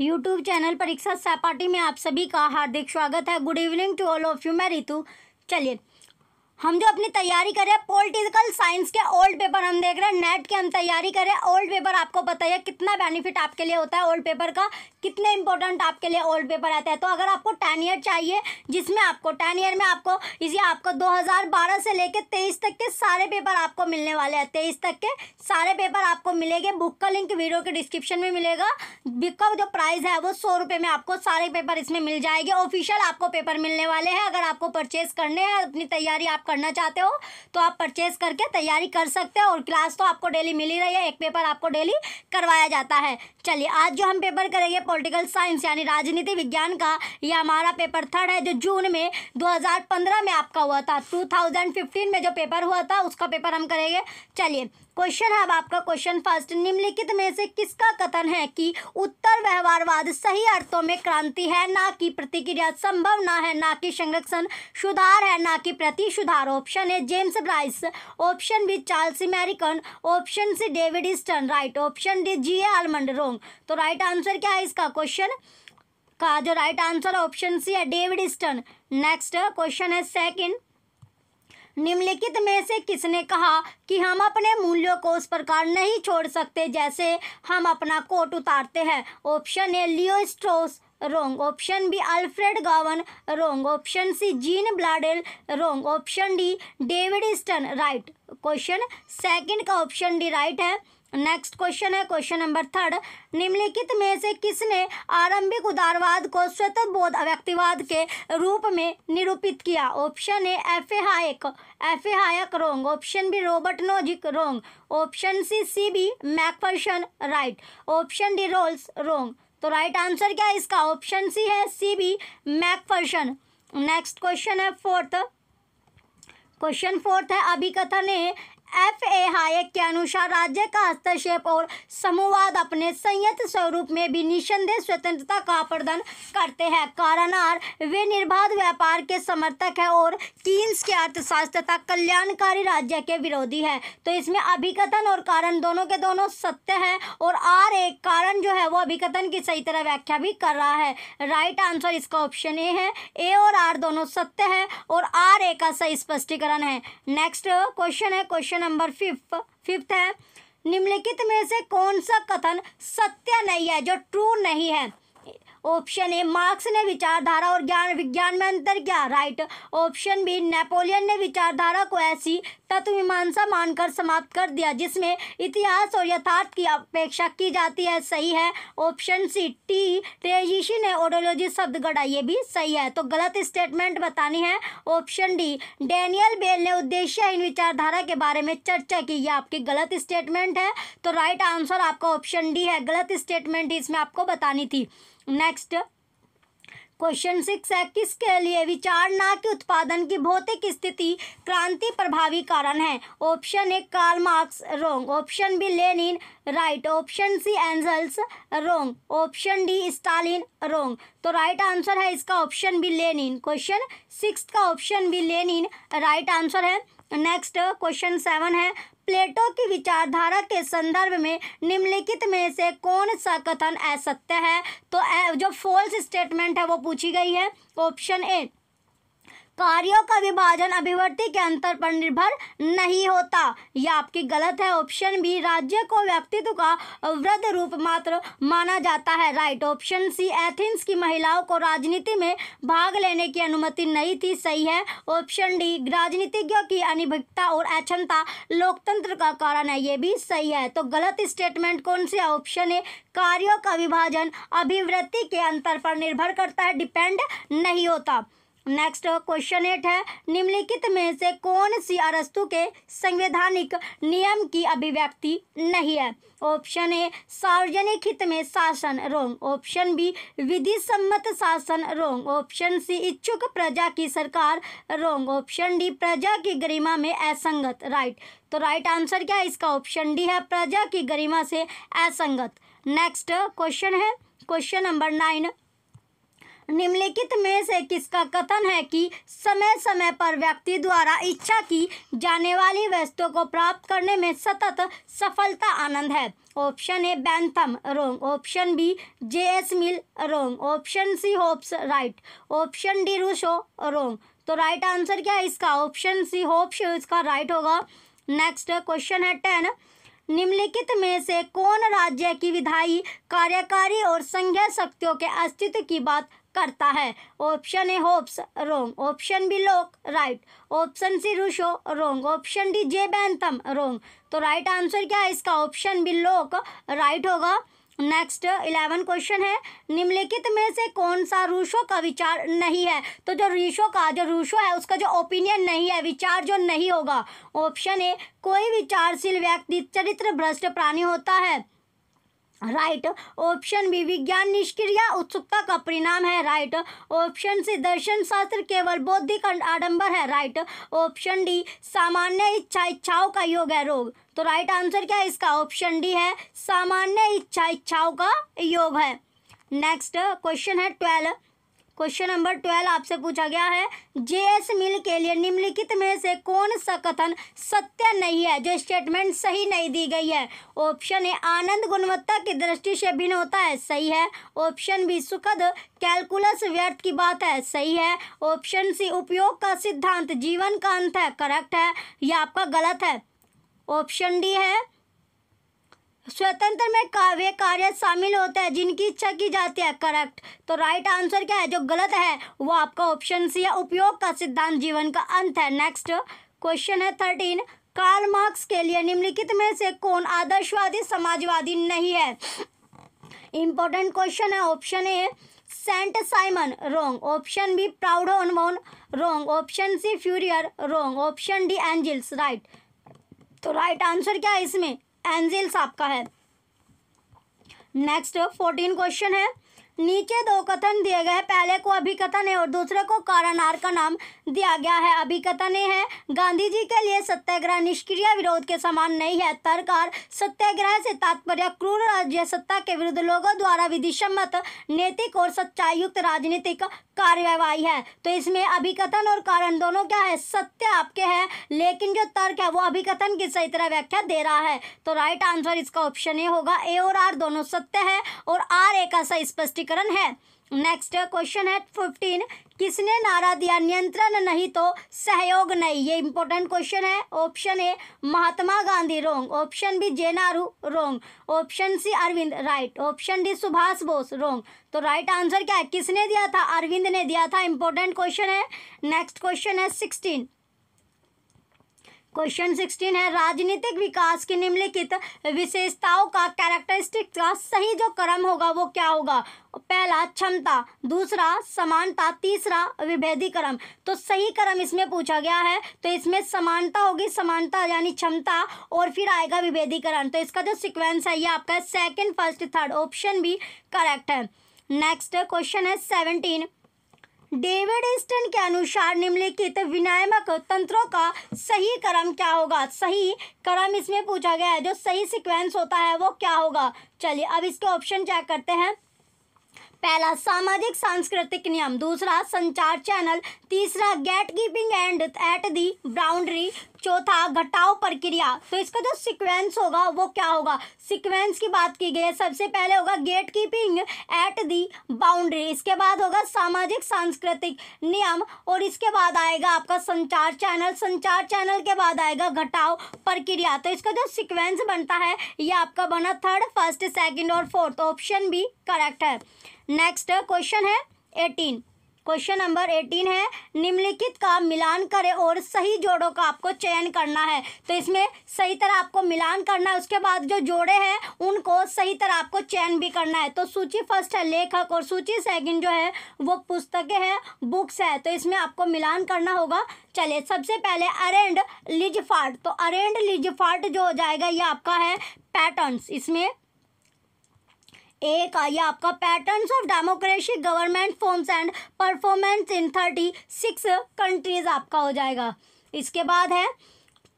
YouTube channel परीक्षा सहपाठी में आप सभी का हार्दिक स्वागत है good evening to all of you मैं रितु चलिए हम जो अपनी तैयारी कर रहे हैं पॉलिटिकल साइंस के ओल्ड पेपर हम देख रहे हैं नेट के हम तैयारी कर रहे हैं ओल्ड पेपर आपको बताइए कितना बेनिफिट आपके लिए होता है ओल्ड पेपर का कितने इंपॉर्टेंट आपके लिए ओल्ड पेपर आता है तो अगर आपको टेन ईयर चाहिए जिसमें आपको टेन ईयर में आपको इसी आपको दो से लेकर तेईस तक के सारे पेपर आपको मिलने वाले हैं तेईस तक के सारे पेपर आपको मिलेंगे बुक का लिंक वीडियो के डिस्क्रिप्शन में मिलेगा बुक का जो प्राइस है वो सौ रुपये में आपको सारे पेपर इसमें मिल जाएंगे ऑफिशियल आपको पेपर मिलने वाले हैं अगर आपको परचेज करने हैं अपनी तैयारी आप आप करना चाहते हो तो आप परचेज करके तैयारी कर सकते हो और क्लास तो आपको डेली मिल ही रही है एक पेपर आपको डेली करवाया जाता है चलिए आज जो हम पेपर करेंगे पॉलिटिकल साइंस यानी राजनीति विज्ञान का यह हमारा पेपर थर्ड है जो जून में 2015 में आपका हुआ था 2015 में जो पेपर हुआ था उसका पेपर हम करेंगे चलिए क्वेश्चन है अब आपका क्वेश्चन फर्स्ट निम्नलिखित में से किसका कथन है कि उत्तर व्यवहारवाद सही अर्थों में क्रांति है ना कि प्रतिक्रिया संभव ना है ना कि संरक्षण सुधार है ना कि प्रति सुधार ऑप्शन है James Bryce option B Charles American option C David stun right option D G A Almond wrong तो राइट आंसर क्या है इसका क्वेश्चन का जो राइट आंसर ऑप्शन सी है डेविड स्टन नेक्स्ट क्वेश्चन है सेकेंड निम्नलिखित में से किसने कहा कि हम अपने मूल्यों को उस प्रकार नहीं छोड़ सकते जैसे हम अपना कोट उतारते हैं option A Leo Strauss wrong option B Alfred Gavan wrong option C Jean Blondel wrong option D David stun right question second का ऑप्शन डी राइट है नेक्स्ट क्वेश्चन है क्वेश्चन नंबर थर्ड निम्नलिखित में से किसने आरंभिक उदारवाद को स्वतंत्र बोध व्यक्तिवाद के रूप में निरूपित किया option A F A Hayek F A Hayek wrong option B Robert Nozick wrong option C C B Macpherson right option D Rawls wrong तो राइट आंसर क्या है इसका ऑप्शन सी है C B Macpherson next question है fourth question fourth है अभिकथन ने F A Hayek के अनुसार राज्य का हस्तक्षेप और समूहवाद अपने संयत स्वरूप में भी निसंदेह स्वतंत्रता का प्रदान करते हैं आर वे निर्बाध व्यापार के समर्थक है और कीन्स के अर्थशास्त्र तथा कल्याणकारी राज्य के विरोधी है तो इसमें अभिकथन और कारण दोनों के दोनों सत्य हैं और आर एक कारण जो है वो अभिकथन की सही तरह व्याख्या भी कर रहा है राइट आंसर इसका ऑप्शन ए है ए और आर दोनों सत्य है और आर ए का सही स्पष्टीकरण है नेक्स्ट क्वेश्चन है क्वेश्चन नंबर फिफ्थ फिफ्थ है निम्नलिखित में से कौन सा कथन सत्य नहीं है जो ट्रू नहीं है ऑप्शन ए मार्क्स ने विचारधारा और ज्ञान विज्ञान में अंतर किया राइट ऑप्शन बी नेपोलियन ने विचारधारा को ऐसी तत्वमीमांसा मानकर समाप्त कर दिया जिसमें इतिहास और यथार्थ की अपेक्षा की जाती है सही है ऑप्शन सी टी तेजिशी ने ओडोलॉजी शब्द गढ़ा ये भी सही है तो गलत स्टेटमेंट बतानी है ऑप्शन डी डेनियल बेल ने उद्देश्य इन विचारधारा के बारे में चर्चा की यह आपकी गलत स्टेटमेंट है तो राइट आंसर आपका ऑप्शन डी है गलत स्टेटमेंट इसमें आपको बतानी थी नेक्स्ट क्वेश्चन सिक्स है किसके लिए विचार ना उत्पादन की भौतिक स्थिति क्रांति प्रभावी कारण है option A Karl Marx wrong option B Lenin right option C Engels wrong option D Stalin wrong तो राइट आंसर है इसका option B Lenin question six का option B Lenin right answer है नेक्स्ट क्वेश्चन सेवन है Plato की विचारधारा के संदर्भ में निम्नलिखित में से कौन सा कथन असत्य है तो जो फॉल्स स्टेटमेंट है वो पूछी गई है ऑप्शन ए कार्यों का विभाजन अभिवर्ती के अंतर पर निर्भर नहीं होता यह आपकी गलत है ऑप्शन बी राज्य को व्यक्तित्व का वृद्ध रूप मात्र माना जाता है राइट ऑप्शन सी एथेंस की महिलाओं को राजनीति में भाग लेने की अनुमति नहीं थी सही है ऑप्शन डी राजनीतिज्ञों की अनिभिकता और अक्षमता लोकतंत्र का कारण है ये भी सही है तो गलत स्टेटमेंट कौन सी है ऑप्शन ए कार्यों का विभाजन अभिवृत्ति के अंतर पर निर्भर करता है डिपेंड नहीं होता नेक्स्ट क्वेश्चन एट है निम्नलिखित में से कौन सी अरस्तु के संवैधानिक नियम की अभिव्यक्ति नहीं है ऑप्शन ए सार्वजनिक हित में शासन रोंग ऑप्शन बी विधि सम्मत शासन रोंग ऑप्शन सी इच्छुक प्रजा की सरकार रोंग ऑप्शन डी प्रजा की गरिमा में असंगत राइट तो राइट आंसर क्या है इसका ऑप्शन डी है प्रजा की गरिमा से असंगत नेक्स्ट क्वेश्चन है क्वेश्चन नंबर नाइन निम्नलिखित में से किसका कथन है कि समय समय पर व्यक्ति द्वारा इच्छा की जाने वाली वस्तुओं को प्राप्त करने में सतत सफलता आनंद है option A Bentham wrong option B J S Mill wrong option C Hobbes right option D Rousseau wrong तो राइट आंसर क्या है इसका ऑप्शन सी होप्स इसका राइट होगा नेक्स्ट क्वेश्चन है टेन निम्नलिखित में से कौन राज्य की विधायी कार्यकारी और संघीय शक्तियों के अस्तित्व की बात करता है option A Hobbes wrong option B Locke right option C Rousseau wrong option D J Bentham wrong तो राइट आंसर क्या है इसका ऑप्शन बी लोक राइट होगा नेक्स्ट इलेवन क्वेश्चन है निम्नलिखित में से कौन सा रूशो का विचार नहीं है तो जो रूसो का जो रूशो है उसका जो ओपिनियन नहीं है विचार जो नहीं होगा ऑप्शन ए कोई विचारशील व्यक्ति चरित्र भ्रष्ट प्राणी होता है राइट ऑप्शन बी विज्ञान निष्क्रिय उत्सुकता का परिणाम है राइट ऑप्शन सी दर्शन शास्त्र केवल बौद्धिक आडंबर है राइट ऑप्शन डी सामान्य इच्छा इच्छाओं का योग है रोग तो राइट आंसर क्या है इसका ऑप्शन डी है सामान्य इच्छा इच्छाओं का योग है नेक्स्ट क्वेश्चन है ट्वेल्व क्वेश्चन नंबर ट्वेल्व आपसे पूछा गया है जे एस मिल के लिए निम्नलिखित में से कौन सा कथन सत्य नहीं है जो स्टेटमेंट सही नहीं दी गई है ऑप्शन ए आनंद गुणवत्ता की दृष्टि से भिन्न होता है सही है ऑप्शन बी सुखद कैलकुलस व्यर्थ की बात है सही है ऑप्शन सी उपयोग का सिद्धांत जीवन का अंत है करेक्ट है या आपका गलत है ऑप्शन डी है स्वतंत्र में काव्य कार्य शामिल होते हैं जिनकी इच्छा की जाती है करेक्ट तो राइट आंसर क्या है जो गलत है वो आपका ऑप्शन सी है उपयोग का सिद्धांत जीवन का अंत है नेक्स्ट क्वेश्चन है थर्टीन कार्ल मार्क्स के लिए निम्नलिखित में से कौन आदर्शवादी समाजवादी नहीं है इंपॉर्टेंट क्वेश्चन है option A Saint Simon wrong option B Proudhon wrong option C Fourier wrong option D Engels right तो राइट आंसर क्या है इसमें एंजिल्स आपका है नेक्स्ट फोर्टीन क्वेश्चन है नीचे दो कथन दिए गए पहले को अभिकथन है और दूसरे को कारणार का नाम दिया गया है अभिकथन है गांधी जी के लिए सत्याग्रह निष्क्रिय विरोध के समान नहीं है तर्कार सत्याग्रह से तात्पर्य क्रूर राज्य सत्ता के विरुद्ध लोगों द्वारा विधिसम्मत नैतिक और सच्चाई युक्त राजनीतिक कार्यवाही है तो इसमें अभिकथन और कारण दोनों क्या है सत्य आपके है लेकिन जो तर्क है वो अभिकथन की सही तरह व्याख्या दे रहा है तो राइट आंसर इसका ऑप्शन ए होगा ए और आर दोनों सत्य है और आर ए का सही स्पष्ट स्पष्टीकरण है नेक्स्ट क्वेश्चन है फिफ्टीन किसने नारा दिया नियंत्रण नहीं तो सहयोग नहीं ये इंपॉर्टेंट क्वेश्चन है option A Mahatma Gandhi wrong option B J Nehru wrong option C Aurobindo right option D Subhash Bose wrong तो राइट आंसर क्या है किसने दिया था अरविंद ने दिया था इंपॉर्टेंट क्वेश्चन है नेक्स्ट क्वेश्चन है सिक्सटीन क्वेश्चन सिक्सटीन है राजनीतिक विकास की निम्नलिखित विशेषताओं का कैरेक्टरिस्टिक का सही जो क्रम होगा वो क्या होगा पहला क्षमता दूसरा समानता तीसरा विभेदीकरण तो सही क्रम इसमें पूछा गया है तो इसमें समानता होगी समानता यानी क्षमता और फिर आएगा विभेदीकरण तो इसका जो सिक्वेंस है ये आपका सेकेंड फर्स्ट थर्ड ऑप्शन भी करेक्ट है नेक्स्ट क्वेश्चन है सेवनटीन डेविड स्टन के अनुसार निम्नलिखित विनियामक तंत्रों का सही क्रम क्या होगा सही क्रम इसमें पूछा गया है जो सही सिक्वेंस होता है वो क्या होगा चलिए अब इसके ऑप्शन चेक करते हैं पहला सामाजिक सांस्कृतिक नियम दूसरा संचार चैनल तीसरा gate keeping and at the boundary चौथा घटाओ प्रक्रिया तो इसका जो सीक्वेंस होगा वो क्या होगा सीक्वेंस की बात की गई है सबसे पहले होगा gate keeping at the boundary इसके बाद होगा सामाजिक सांस्कृतिक नियम और इसके बाद आएगा आपका संचार चैनल संचार चैनल के बाद आएगा घटाओ प्रक्रिया तो इसका जो सिक्वेंस बनता है ये आपका बना थर्ड फर्स्ट सेकेंड और फोर्थ ऑप्शन भी करेक्ट है नेक्स्ट क्वेश्चन है एटीन क्वेश्चन नंबर एटीन है निम्नलिखित का मिलान करें और सही जोड़ों का आपको चयन करना है तो इसमें सही तरह आपको मिलान करना है उसके बाद जो जोड़े हैं उनको सही तरह आपको चयन भी करना है तो सूची फर्स्ट है लेखक और सूची सेकंड जो है वो पुस्तकें हैं बुक्स है तो इसमें आपको मिलान करना होगा चलिए सबसे पहले अरेंड फार्ट तो अरेंड फार्ट जो हो जाएगा ये आपका है पैटर्न इसमें एक आया आपका patterns of democracy government forms and performance in thirty six countries आपका हो जाएगा इसके बाद है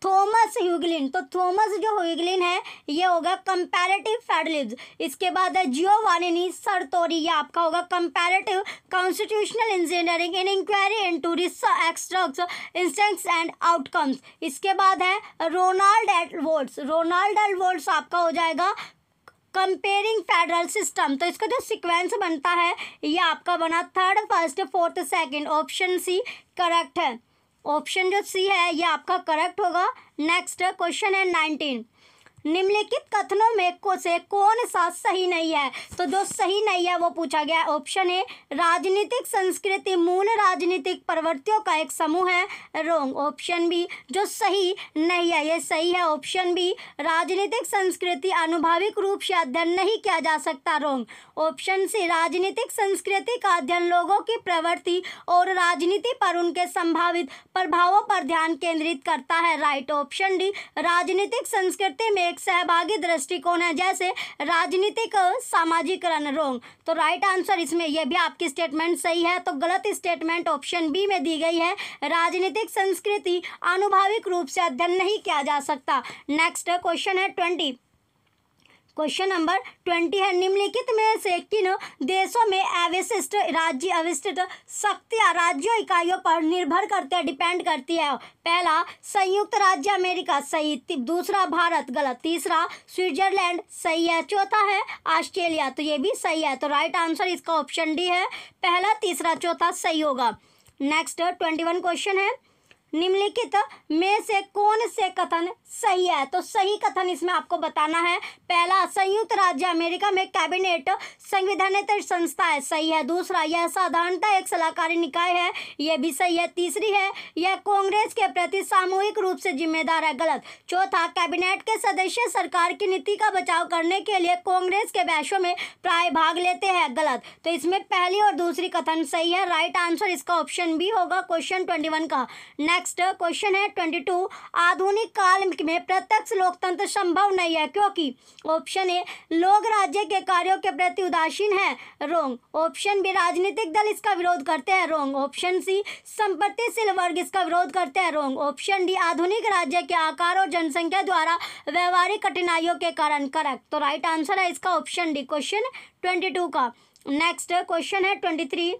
थॉमस ह्यूगलिन तो थॉमस जो ह्यूगलिन है ये होगा कंपैरेटिव फेडरलिज इसके बाद है जियो जियोवानिनी सरतोरी ये आपका होगा comparative constitutional engineering in inquiry into रिस एक्सट्रक्स इंस्टेंट्स एंड आउटकम्स इसके बाद है रोनाल्ड एडवोल्ड्स रोनाल्ड एडवोल्ड्स आपका हो जाएगा कंपेयरिंग फेडरल सिस्टम तो इसका जो सिक्वेंस बनता है ये आपका बना third first fourth second option C correct है ऑप्शन जो सी है ये आपका करेक्ट होगा नेक्स्ट क्वेश्चन है नाइनटीन निम्नलिखित कथनों में को से कौन सा सही नहीं है तो जो सही नहीं है वो पूछा गया है ऑप्शन ए राजनीतिक संस्कृति मूल राजनीतिक प्रवृत्तियों का एक समूह है रोंग ऑप्शन बी जो सही नहीं है ये सही है ऑप्शन बी राजनीतिक संस्कृति अनुभाविक रूप से अध्ययन नहीं किया जा सकता रोंग ऑप्शन सी राजनीतिक संस्कृति का अध्ययन लोगों की प्रवृत्ति और राजनीति पर उनके संभावित प्रभावों पर ध्यान केंद्रित करता है राइट ऑप्शन डी राजनीतिक संस्कृति में एक सहभागी दृष्टिकोण है जैसे राजनीतिक सामाजिकरण रोंग तो राइट आंसर इसमें यह भी आपकी स्टेटमेंट सही है तो गलत स्टेटमेंट ऑप्शन बी में दी गई है राजनीतिक संस्कृति आनुभाविक रूप से अध्ययन नहीं किया जा सकता नेक्स्ट क्वेश्चन है ट्वेंटी क्वेश्चन नंबर ट्वेंटी है निम्नलिखित में से किन देशों में अविशिष्ट राज्य अविष्ट शक्ति राज्यों इकाइयों पर निर्भर करते हैं डिपेंड करती है पहला संयुक्त राज्य अमेरिका सही दूसरा भारत गलत तीसरा स्विट्जरलैंड सही है चौथा है ऑस्ट्रेलिया तो ये भी सही है तो राइट आंसर इसका ऑप्शन डी है पहला तीसरा चौथा सही होगा नेक्स्ट ट्वेंटी वन क्वेश्चन है निम्नलिखित में से कौन से कथन सही है तो सही कथन इसमें आपको बताना है पहला संयुक्त राज्य अमेरिका में कैबिनेट संविधान संस्था है सही है दूसरा यह साधारणता एक सलाहकारी निकाय है यह भी सही है तीसरी है यह कांग्रेस के प्रति सामूहिक रूप से जिम्मेदार है गलत चौथा कैबिनेट के सदस्य सरकार की नीति का बचाव करने के लिए कांग्रेस के बैशों में प्राय भाग लेते हैं गलत तो इसमें पहली और दूसरी कथन सही है राइट आंसर इसका ऑप्शन भी होगा क्वेश्चन ट्वेंटी का नेक्स्ट क्वेश्चन है ट्वेंटी टू आधुनिक काल में प्रत्यक्ष लोकतंत्र संभव नहीं है क्योंकि ऑप्शन ए लोग राज्य के कार्यों के प्रति उदासीन है रोंग ऑप्शन बी राजनीतिक दल इसका विरोध करते हैं रोंग ऑप्शन सी संपत्तिशील वर्ग इसका विरोध करते हैं रोंग ऑप्शन डी आधुनिक राज्य के आकार और जनसंख्या द्वारा व्यवहारिक कठिनाइयों के कारण करेक्ट तो राइट आंसर है इसका ऑप्शन डी क्वेश्चन ट्वेंटी का नेक्स्ट क्वेश्चन है ट्वेंटी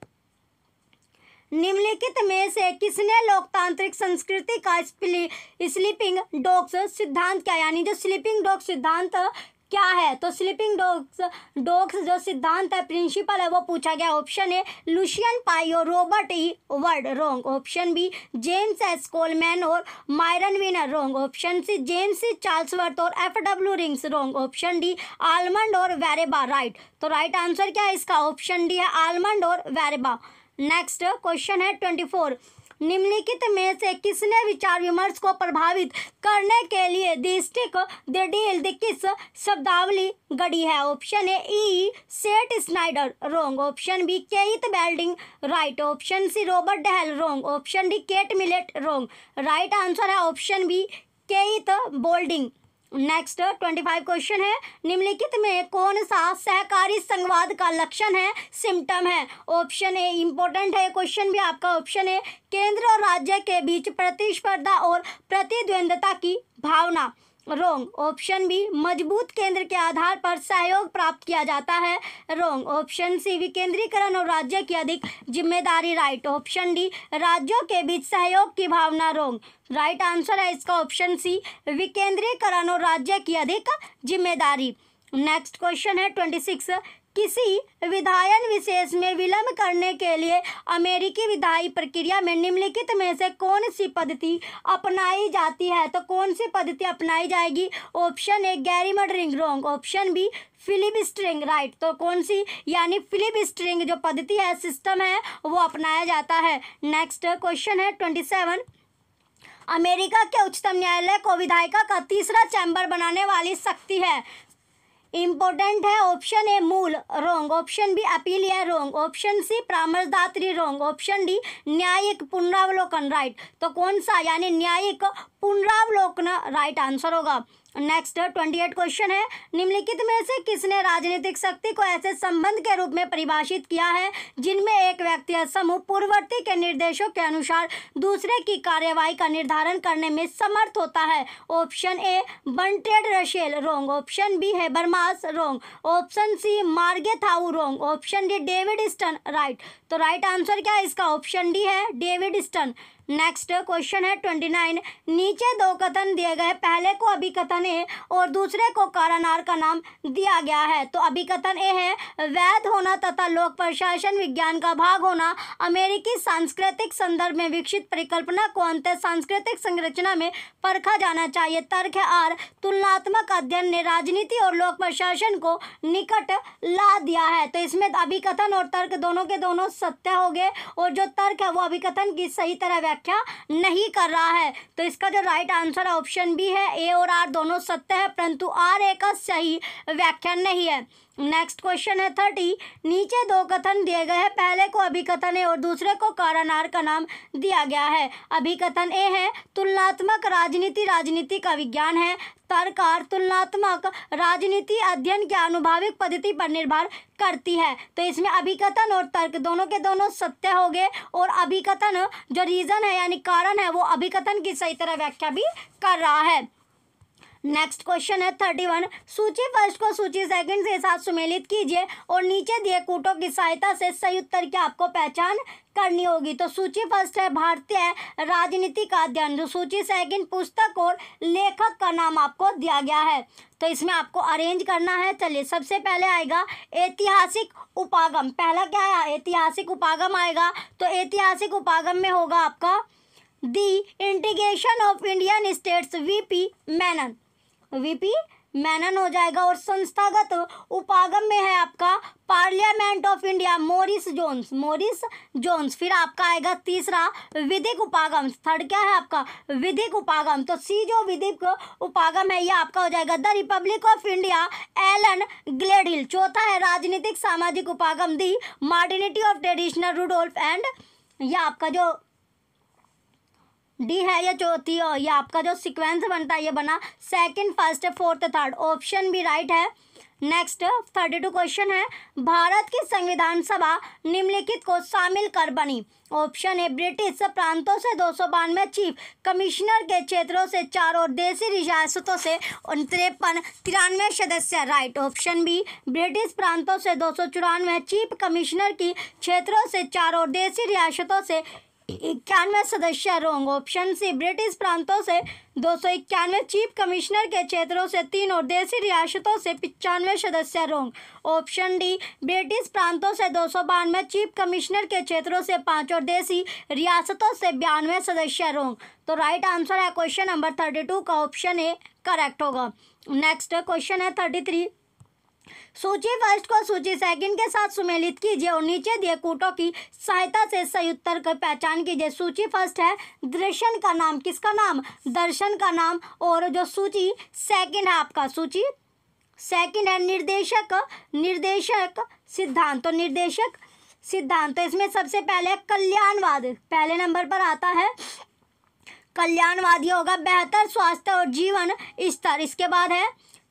निम्नलिखित में से किसने लोकतांत्रिक संस्कृति का स्लीपिंग डॉग्स सिद्धांत क्या यानी जो स्लीपिंग डॉग सिद्धांत क्या है तो स्लीपिंग डॉग्स डॉग्स जो सिद्धांत है प्रिंसिपल है वो पूछा गया ऑप्शन ए लुशियन पाई और Robert E Ward wrong option B James S Coleman और Myron Weiner wrong option C James C Charlesworth और F W Riggs wrong option D Almond और वेरेबा राइट तो right answer क्या है इसका option D है Almond और Verba next question है ट्वेंटी फोर निम्नलिखित में से किसने विचार विमर्श को प्रभावित करने के लिए दिस्टिक द डील द किस शब्दावली गढ़ी है ऑप्शन ए ई सेट Snyder wrong option B Kenneth Boulding right option C Robert Dahl wrong option D Kate Millett wrong right answer है option B Kenneth Boulding next twenty five question है निम्नलिखित में कौन सा सहकारी संघवाद का लक्षण है सिम्टम है ऑप्शन ए इम्पोर्टेंट है क्वेश्चन भी आपका ऑप्शन है केंद्र और राज्य के बीच प्रतिस्पर्धा और प्रतिद्वंदता की भावना रोंग ऑप्शन बी मजबूत केंद्र के आधार पर सहयोग प्राप्त किया जाता है रोंग ऑप्शन सी विकेंद्रीकरण और राज्य की अधिक जिम्मेदारी राइट ऑप्शन डी राज्यों के बीच सहयोग की भावना रोंग राइट आंसर है इसका ऑप्शन सी विकेंद्रीकरण और राज्य की अधिक जिम्मेदारी नेक्स्ट क्वेश्चन है ट्वेंटी सिक्स किसी विधायन विशेष में विलंब करने के लिए अमेरिकी विधायी प्रक्रिया में निम्नलिखित में से कौन सी पद्धति अपनाई जाती है तो कौन सी पद्धति अपनाई जाएगी option A gerrymandering wrong option B filibustering right तो कौन सी यानी फिलिप स्ट्रिंग जो पद्धति है सिस्टम है वो अपनाया जाता है नेक्स्ट क्वेश्चन है ट्वेंटी सेवन अमेरिका के उच्चतम न्यायालय को विधायिका का तीसरा चैम्बर बनाने वाली शक्ति है इम्पोर्टेंट है ऑप्शन ए मूल रोंग ऑप्शन बी अपील या रोंग ऑप्शन सी परामर्शदात्री रोंग ऑप्शन डी न्यायिक पुनरावलोकन राइट तो कौन सा यानी न्यायिक पुनरावलोकन राइट आंसर होगा नेक्स्ट ट्वेंटी एट क्वेश्चन है निम्नलिखित में से किसने राजनीतिक शक्ति को ऐसे संबंध के रूप में परिभाषित किया है जिनमें एक व्यक्ति या समूह पूर्ववर्ती के निर्देशों के अनुसार दूसरे की कार्यवाही का निर्धारण करने में समर्थ होता है option A Bertrand Russell wrong option B Habermas wrong option C Morgenthau wrong option D David stun Easton तो राइट आंसर क्या है इसका ऑप्शन डी है डेविड स्टन नेक्स्ट क्वेश्चन है ट्वेंटी नाइन नीचे दो कथन दिए गए पहले को अभिकथन ए और दूसरे को कारणार का नाम दिया गया है तो अभिकथन ए है वैध होना तथा लोक प्रशासन विज्ञान का भाग होना अमेरिकी सांस्कृतिक संदर्भ में विकसित परिकल्पना को अंत सांस्कृतिक संरचना में परखा जाना चाहिए तर्क है आर तुलनात्मक अध्ययन ने राजनीति और लोक प्रशासन को निकट ला दिया है तो इसमें अभिकथन और तर्क दोनों के दोनों सत्य हो गए और जो तर्क है वो अभिकथन की सही तरह व्याख्या नहीं कर रहा है तो इसका जो राइट आंसर ऑप्शन बी है ए और आर दोनों सत्य है परंतु आर ए का सही व्याख्या नहीं है नेक्स्ट क्वेश्चन है थर्टी नीचे दो कथन दिए गए हैं पहले को अभिकथन है और दूसरे को कारणार का नाम दिया गया है अभिकथन ए है तुलनात्मक राजनीति राजनीति का विज्ञान है सरकार तुलनात्मक राजनीति अध्ययन के अनुभाविक पद्धति पर निर्भर करती है तो इसमें अभिकथन और तर्क दोनों के दोनों सत्य हो गए और अभिकथन जो रीज़न है यानी कारण है वो अभिकथन की सही तरह व्याख्या भी कर रहा है नेक्स्ट क्वेश्चन है थर्टी वन सूची फर्स्ट को सूची सेकंड के साथ सुमेलित कीजिए और नीचे दिए कूटों की सहायता से सही उत्तर की आपको पहचान करनी होगी तो सूची फर्स्ट है भारतीय राजनीति का अध्ययन जो सूची सेकंड पुस्तक और लेखक का नाम आपको दिया गया है तो इसमें आपको अरेंज करना है चलिए सबसे पहले आएगा ऐतिहासिक उपागम पहला क्या है ऐतिहासिक उपागम आएगा तो ऐतिहासिक उपागम में होगा आपका the integration of Indian states V P Menon V P Menon हो जाएगा और संस्थागत उपागम में है आपका parliament of India Morris Jones Morris Jones फिर आपका आएगा तीसरा विधिक उपागम थर्ड क्या है आपका विधिक उपागम तो सी जो विधिक उपागम है ये आपका हो जाएगा the republic of India Alan Gledhill चौथा है राजनीतिक सामाजिक उपागम the modernity of traditional Rudolph and यह आपका जो डी है या चौथी और ये आपका जो सीक्वेंस बनता है ये बना second first fourth third option भी राइट है नेक्स्ट थर्टी टू क्वेश्चन है भारत की संविधान सभा निम्नलिखित को शामिल कर बनी ऑप्शन ए ब्रिटिश प्रांतों से दो सौ बानवे चीफ कमिश्नर के क्षेत्रों से चार और देसी रियासतों से तिरपन तिरानवे सदस्य राइट ऑप्शन बी ब्रिटिश प्रांतों से दो सौ चौरानवे चीफ कमिश्नर की क्षेत्रों से चार और देसी रियासतों से इक्यानवे सदस्य रोंग ऑप्शन सी ब्रिटिश प्रांतों से दो सौ इक्यानवे चीफ कमिश्नर के क्षेत्रों से तीन और देसी रियासतों से पचानवे सदस्य रोंग ऑप्शन डी ब्रिटिश प्रांतों से दो सौ बानवे चीफ कमिश्नर के क्षेत्रों से पाँच और देसी रियासतों से बयानवे सदस्य रोंग तो राइट आंसर है क्वेश्चन नंबर थर्टी टू का ऑप्शन ए करेक्ट होगा नेक्स्ट क्वेश्चन है थर्टी थ्री सूची फर्स्ट को सूची सेकंड के साथ सुमेलित कीजिए और नीचे दिए कूटों की सहायता से सही उत्तर की पहचान कीजिए सूची फर्स्ट है दर्शन का नाम किसका नाम दर्शन का नाम और जो सूची सेकंड है आपका सूची सेकंड है निर्देशक निर्देशक सिद्धांत तो निर्देशक सिद्धांत तो इसमें सबसे पहले कल्याणवाद पहले नंबर पर आता है कल्याणवाद ये होगा बेहतर स्वास्थ्य और जीवन स्तर इस इसके बाद है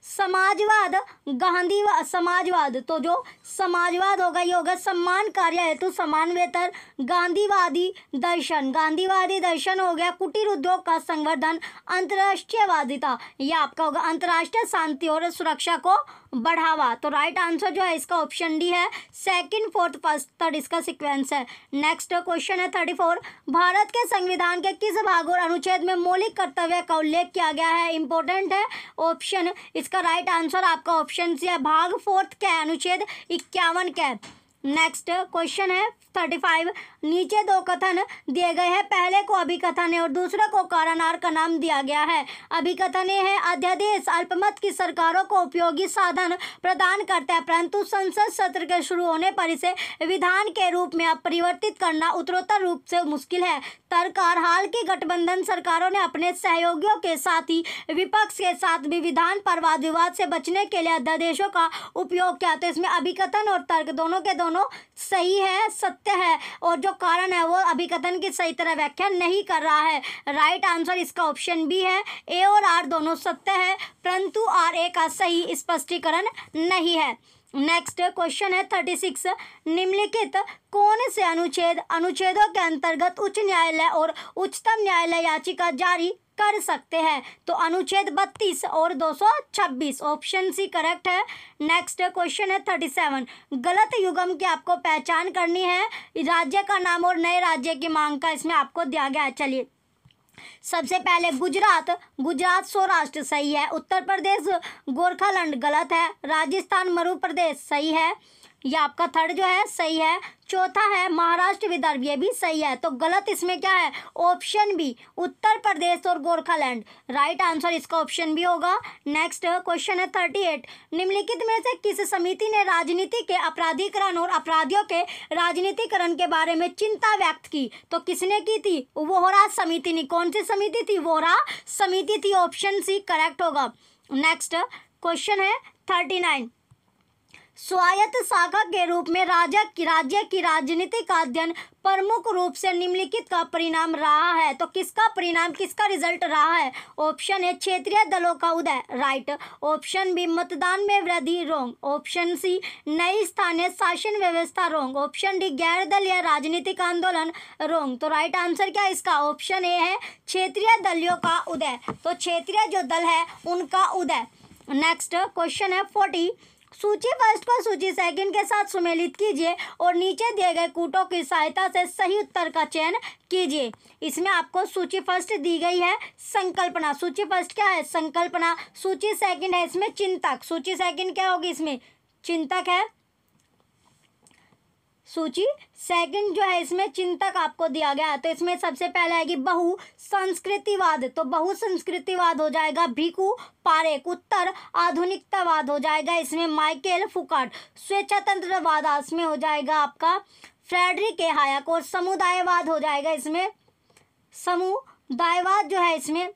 समाजवाद गांधी समाजवाद तो जो समाजवाद होगा ये होगा सम्मान कार्य हेतु तो समान वेतन गांधीवादी दर्शन गांधीवादी दर्शन हो गया कुटीर उद्योग का संवर्धन अंतर्राष्ट्रीयवादिता यह आपका होगा अंतर्राष्ट्रीय शांति और सुरक्षा को बढ़ावा तो राइट आंसर जो है इसका ऑप्शन डी है सेकंड फोर्थ फर्स्ट थर्ड इसका सीक्वेंस है नेक्स्ट क्वेश्चन है थर्टी फोर भारत के संविधान के किस भाग और अनुच्छेद में मौलिक कर्तव्य का उल्लेख किया गया है इंपॉर्टेंट है ऑप्शन इसका राइट आंसर आपका ऑप्शन सी है भाग फोर्थ क्या अनुच्छेद इक्यावन क्या नेक्स्ट क्वेश्चन है थर्टी फाइव नीचे दो कथन दिए गए हैं पहले को अभिकथन है और दूसरे को कारणार का नाम दिया गया है अभिकथन ये है अध्यादेश अल्पमत की सरकारों को उपयोगी साधन प्रदान करता है परंतु संसद सत्र के शुरू होने पर इसे विधान के रूप में परिवर्तित करना उत्तरोत्तर रूप से मुश्किल है सरकार हाल की गठबंधन सरकारों ने अपने सहयोगियों के साथ ही विपक्ष के साथ भी विधान पर वाद विवाद से बचने के लिए अध्यादेशों का उपयोग किया तो इसमें अभिकथन और तर्क दोनों के दोनों सही है सत्य है और जो कारण है वो अभिकथन की सही तरह व्याख्या नहीं कर रहा है राइट आंसर इसका ऑप्शन बी है ए और आर दोनों सत्य है परंतु आर ए का सही स्पष्टीकरण नहीं है नेक्स्ट क्वेश्चन है थर्टी सिक्स निम्नलिखित कौन से अनुच्छेद अनुच्छेदों के अंतर्गत उच्च न्यायालय और उच्चतम न्यायालय याचिका जारी कर सकते हैं तो अनुच्छेद बत्तीस और छब्बीस ऑप्शन सी करेक्ट है नेक्स्ट क्वेश्चन है थर्टी सेवन गलत युगम की आपको पहचान करनी है राज्य का नाम और नए राज्य की मांग का इसमें आपको दिया गया है चलिए सबसे पहले गुजरात गुजरात सौराष्ट्र सही है उत्तर प्रदेश गोरखालैंड गलत है राजस्थान मरु प्रदेश सही है ये आपका थर्ड जो है सही है चौथा है महाराष्ट्र विदर्भ ये भी सही है तो गलत इसमें क्या है ऑप्शन बी उत्तर प्रदेश और गोरखालैंड राइट आंसर इसका ऑप्शन भी होगा नेक्स्ट क्वेश्चन है थर्टी एट निम्नलिखित में से किस समिति ने राजनीति के अपराधीकरण और अपराधियों के राजनीतिकरण के बारे में चिंता व्यक्त की तो किसने की थी वोहरा समिति ने कौन सी समिति थी वोहरा समिति थी ऑप्शन सी करेक्ट होगा नेक्स्ट क्वेश्चन है थर्टी नाइन स्वायत्त शाखा के रूप में राजा की राज्य की राजनीति का अध्ययन प्रमुख रूप से निम्नलिखित का परिणाम रहा है तो किसका परिणाम किसका रिजल्ट रहा है ऑप्शन है क्षेत्रीय दलों का उदय राइट ऑप्शन बी मतदान में वृद्धि रोंग ऑप्शन सी नई स्थानीय शासन व्यवस्था रोंग ऑप्शन डी गैर दलीय राजनीतिक आंदोलन रोंग तो राइट आंसर क्या इसका ऑप्शन ए है क्षेत्रीय दलियों का उदय तो क्षेत्रीय जो दल है उनका उदय नेक्स्ट क्वेश्चन है फोर्टी सूची फर्स्ट को सूची सेकंड के साथ सुमेलित कीजिए और नीचे दिए गए कूटों की सहायता से सही उत्तर का चयन कीजिए इसमें आपको सूची फर्स्ट दी गई है संकल्पना सूची फर्स्ट क्या है संकल्पना सूची सेकंड है इसमें चिंतक सूची सेकंड क्या होगी इसमें चिंतक है सूची सेकंड जो है इसमें चिंतक आपको दिया गया है तो इसमें सबसे पहले आएगी बहु संस्कृतिवाद तो बहु संस्कृतिवाद हो जाएगा भिकू पारेख उत्तर आधुनिकतावाद हो जाएगा इसमें माइकेल फुकाट स्वेच्छातंत्रवाद इसमें हो जाएगा आपका फ्रेडरिक ए हायक और समुदायवाद हो जाएगा इसमें समुदायवाद जो है इसमें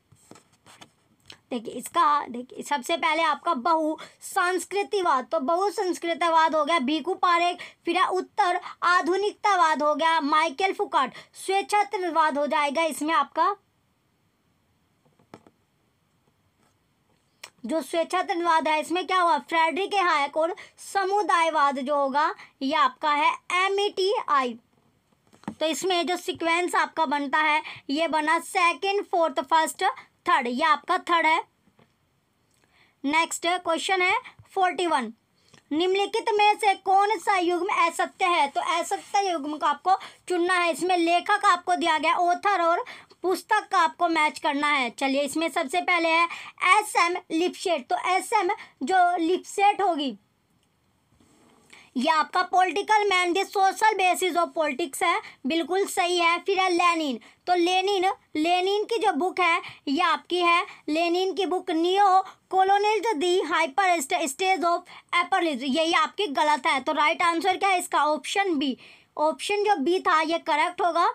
देखिए इसका देखिए सबसे पहले आपका बहु संस्कृतिवाद तो बहु संस्कृतिवाद हो गया भीकू पारे फिर उत्तर आधुनिकतावाद हो गया माइकल फुकाट स्वेच्छावाद हो जाएगा इसमें आपका जो स्वेच्छातनवाद है इसमें क्या हुआ फ्रेडरिक हायक और समुदायवाद जो होगा ये आपका है एम ई टी आई तो इसमें जो सीक्वेंस आपका बनता है ये बना सेकंड फोर्थ फर्स्ट थर्ड ये आपका थर्ड है नेक्स्ट क्वेश्चन है फोर्टी वन निम्नलिखित में से कौन सा युग्म असत्य है तो असत्य युग्म को आपको चुनना है इसमें लेखक आपको दिया गया ओथर और पुस्तक का आपको मैच करना है चलिए इसमें सबसे पहले है एस एम लिपसेट तो एस एम जो लिपसेट होगी ये आपका political man the social basis of politics है बिल्कुल सही है फिर है लेनिन तो लेनिन लेनिन की जो बुक है ये आपकी है लेनिन की book neo colonialism the hyper stage of imperialism यही आपकी गलत है तो राइट आंसर क्या है इसका ऑप्शन बी ऑप्शन जो बी था ये करेक्ट होगा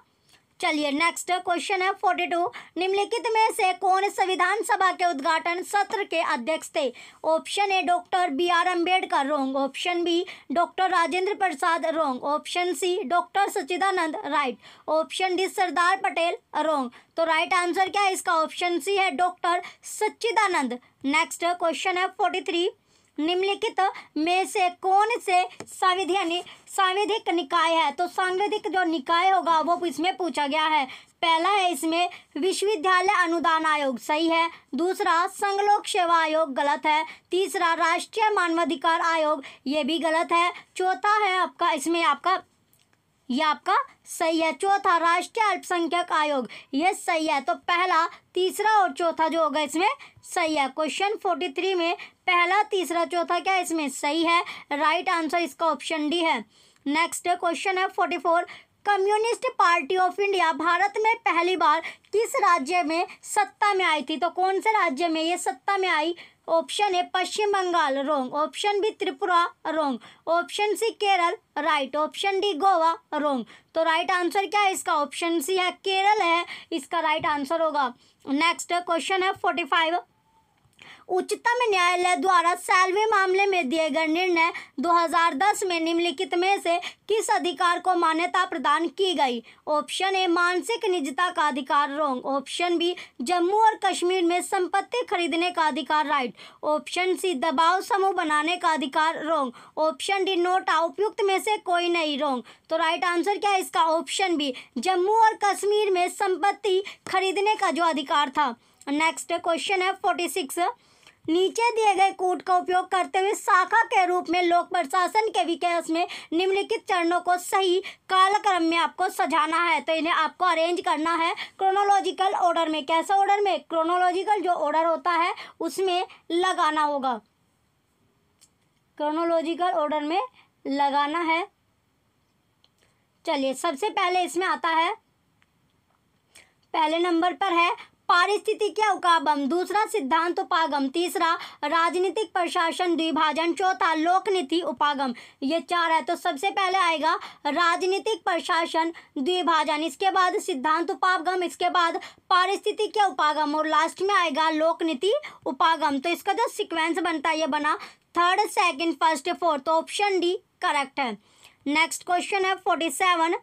चलिए नेक्स्ट क्वेश्चन है फोर्टी टू निम्नलिखित में से कौन संविधान सभा के उद्घाटन सत्र के अध्यक्ष थे option A doctor B R Ambedkar wrong option B doctor Rajendra Prasad wrong option C doctor Sachidanand right option D Sardar Patel wrong तो राइट आंसर क्या है इसका ऑप्शन सी है डॉक्टर सच्चिदानंद नेक्स्ट क्वेश्चन है फोर्टी थ्री निम्नलिखित में से कौन से संविधिक नि, निकाय है तो संविधिक जो निकाय होगा वो इसमें पूछा गया है पहला है इसमें विश्वविद्यालय अनुदान आयोग सही है दूसरा संघ लोक सेवा आयोग गलत है तीसरा राष्ट्रीय मानवाधिकार आयोग ये भी गलत है चौथा है आपका इसमें आपका ये आपका सही है चौथा राष्ट्रीय अल्पसंख्यक आयोग ये सही है तो पहला तीसरा और चौथा जो होगा इसमें सही है क्वेश्चन फोर्टी थ्री में पहला तीसरा चौथा क्या इसमें सही है राइट आंसर इसका ऑप्शन डी है नेक्स्ट क्वेश्चन है forty four communist party of India Bharat में पहली बार किस राज्य में सत्ता में आई थी तो कौन से राज्य में ये सत्ता में आई ऑप्शन है Paschim Bangal wrong option B Tripura wrong option C Kerala right option D Goa wrong तो राइट आंसर क्या है इसका ऑप्शन सी है केरल है इसका राइट आंसर होगा नेक्स्ट क्वेश्चन है फोर्टी फाइव उच्चतम न्यायालय द्वारा सैलवे मामले में दिए गए निर्णय 2010 में निम्नलिखित में से किस अधिकार को मान्यता प्रदान की गई ऑप्शन ए मानसिक निजता का अधिकार रोंग ऑप्शन बी जम्मू और कश्मीर में संपत्ति खरीदने का अधिकार राइट ऑप्शन सी दबाव समूह बनाने का अधिकार रोंग ऑप्शन डी नोटा उपयुक्त में से कोई नहीं रोंग तो राइट आंसर क्या है इसका ऑप्शन बी जम्मू और कश्मीर में संपत्ति खरीदने का जो अधिकार था नेक्स्ट क्वेश्चन है फोर्टी सिक्स नीचे दिए गए कोड का उपयोग करते हुए शाखा के रूप में लोक प्रशासन के विकास में निम्नलिखित चरणों को सही कालक्रम में आपको सजाना है तो इन्हें आपको अरेंज करना है क्रोनोलॉजिकल ऑर्डर में कैसे ऑर्डर में क्रोनोलॉजिकल जो ऑर्डर होता है उसमें लगाना होगा क्रोनोलॉजिकल ऑर्डर में लगाना है चलिए सबसे पहले इसमें आता है पहले नंबर पर है पारिस्थितिक्याउकाबम दूसरा सिद्धांत उपागम तीसरा राजनीतिक प्रशासन द्विभाजन चौथा लोकनीति उपागम ये चार है तो सबसे पहले आएगा राजनीतिक प्रशासन द्विभाजन इसके बाद सिद्धांत उपागम इसके बाद पारिस्थितिक उपागम और लास्ट में आएगा लोकनीति उपागम तो इसका जो सिक्वेंस बनता है ये बना third second first fourth option D correct है नेक्स्ट क्वेश्चन है फोर्टी सेवन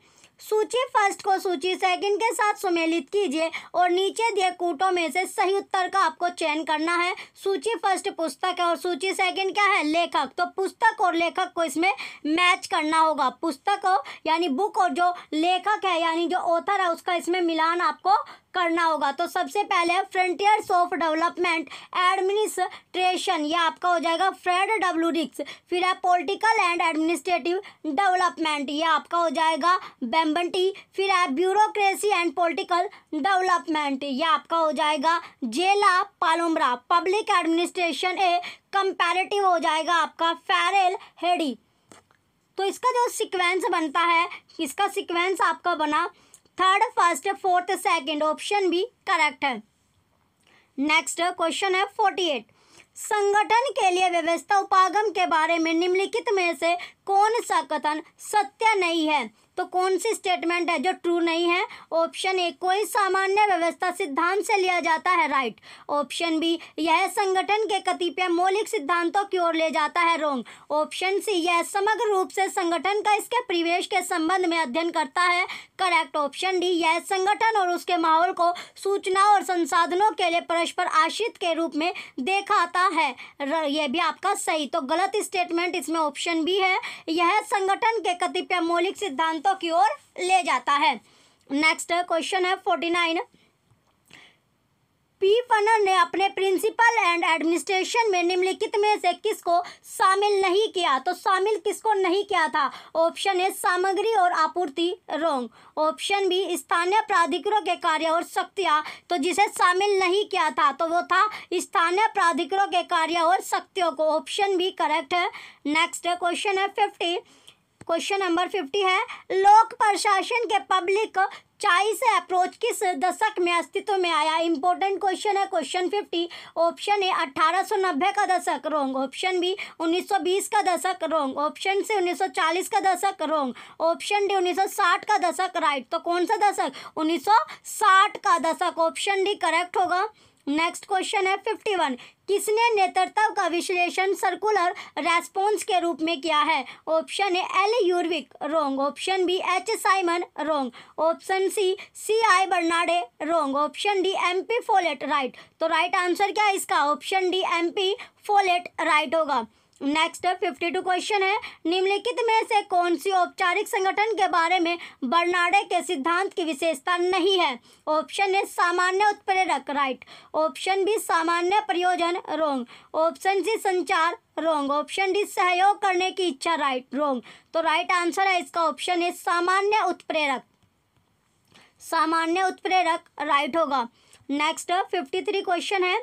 सूची फर्स्ट को सूची सेकंड के साथ सुमेलित कीजिए और नीचे दिए कूटों में से सही उत्तर का आपको चयन करना है सूची फर्स्ट पुस्तक है और सूची सेकंड क्या है लेखक तो पुस्तक और लेखक को इसमें मैच करना होगा पुस्तक हो यानी बुक और जो लेखक है यानी जो ऑथर है उसका इसमें मिलान आपको करना होगा तो सबसे पहले फ्रंटियर्स ऑफ डेवलपमेंट एडमिनिस्ट्रेशन ये आपका हो जाएगा फ्रेड डब्ल्यू रिक्स फिर है पॉलिटिकल एंड एडमिनिस्ट्रेटिव डेवलपमेंट ये आपका हो जाएगा बेम्बनटी फिर है ब्यूरोक्रेसी एंड पॉलिटिकल डेवलपमेंट ये आपका हो जाएगा जेला पालुमरा पब्लिक एडमिनिस्ट्रेशन ए कंपेरेटिव हो जाएगा आपका फेरेल हेडी तो इसका जो सिक्वेंस बनता है इसका सिक्वेंस आपका बना third first fourth second option भी करेक्ट है नेक्स्ट क्वेश्चन है फोर्टी एट संगठन के लिए व्यवस्था उपागम के बारे में निम्नलिखित में से कौन सा कथन सत्य नहीं है तो कौन सी स्टेटमेंट है जो ट्रू नहीं है ऑप्शन ए कोई सामान्य व्यवस्था सिद्धांत से लिया जाता है राइट ऑप्शन बी यह संगठन के कतिपय मौलिक सिद्धांतों की ओर ले जाता है रोंग ऑप्शन सी यह समग्र रूप से संगठन का इसके परिवेश के संबंध में अध्ययन करता है करेक्ट ऑप्शन डी यह संगठन और उसके माहौल को सूचना और संसाधनों के लिए परस्पर आश्रित के रूप में देखाता है यह भी आपका सही तो गलत स्टेटमेंट इसमें ऑप्शन बी है यह संगठन के कतिपय मौलिक सिद्धांतों को की ओर ले जाता है नेक्स्ट क्वेश्चन है फोर्टी नाइन पी फनर ने अपने प्रिंसिपल एंड एडमिनिस्ट्रेशन में निम्नलिखित में से किसको शामिल नहीं किया तो शामिल किसको नहीं किया था ऑप्शन ए सामग्री और आपूर्ति रोंग ऑप्शन बी स्थानीय प्राधिकरणों के कार्य और शक्तियाँ तो जिसे शामिल नहीं किया था तो वो था स्थानीय प्राधिकरणों के कार्य और शक्तियों को ऑप्शन बी करेक्ट है नेक्स्ट क्वेश्चन है फिफ्टी क्वेश्चन नंबर फिफ्टी है लोक प्रशासन के पब्लिक चाइस अप्रोच किस दशक में अस्तित्व में आया इंपॉर्टेंट क्वेश्चन है क्वेश्चन फिफ्टी ऑप्शन ए नब्बे का दशक रोंग ऑप्शन बी 1920 का दशक रोंग ऑप्शन सी 1940 का दशक रोंग ऑप्शन डी 1960 का दशक राइट तो कौन सा दशक 1960 का दशक ऑप्शन डी करेक्ट होगा नेक्स्ट क्वेश्चन है फिफ्टी वन किसने नेतृत्व का विश्लेषण सर्कुलर रेस्पॉन्स के रूप में किया है option A L Urwick wrong option B H Simon wrong option C C I Barnard wrong option D M P Follett right तो राइट आंसर क्या है इसका option D M P Follett right होगा नेक्स्ट फिफ्टी टू क्वेश्चन है निम्नलिखित में से कौन सी औपचारिक संगठन के बारे में बर्नाडे के सिद्धांत की विशेषता नहीं है ऑप्शन ए सामान्य उत्प्रेरक राइट ऑप्शन बी सामान्य प्रयोजन रोंग ऑप्शन सी संचार रोंग ऑप्शन डी सहयोग करने की इच्छा राइट रोंग तो राइट आंसर है इसका ऑप्शन ए सामान्य उत्प्रेरक सामान्य उत्प्रेरक राइट होगा नेक्स्ट फिफ्टी थ्री क्वेश्चन है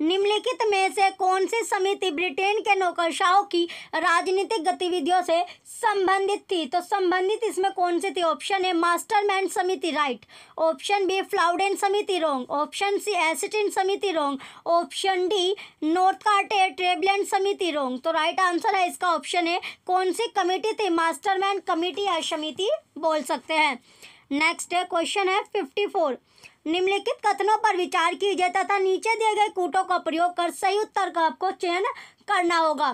निम्नलिखित में से कौन सी समिति ब्रिटेन के नौकरशाहों की राजनीतिक गतिविधियों से संबंधित थी तो संबंधित इसमें कौन सी थी ऑप्शन ए मास्टरमैन समिति राइट ऑप्शन बी फ्लाउडेन समिति रोंग ऑप्शन सी एसिटिन समिति रोंग ऑप्शन डी नॉर्थ कार्टे ट्रेबलैंड समिति रोंग तो राइट आंसर है इसका ऑप्शन है कौन सी कमेटी थी मास्टरमैन कमेटी या समिति बोल सकते हैं नेक्स्ट क्वेश्चन है फिफ्टी फोर निम्नलिखित कथनों पर विचार कीजिए तथा नीचे दिए गए कूटों का प्रयोग कर सही उत्तर का आपको चयन करना होगा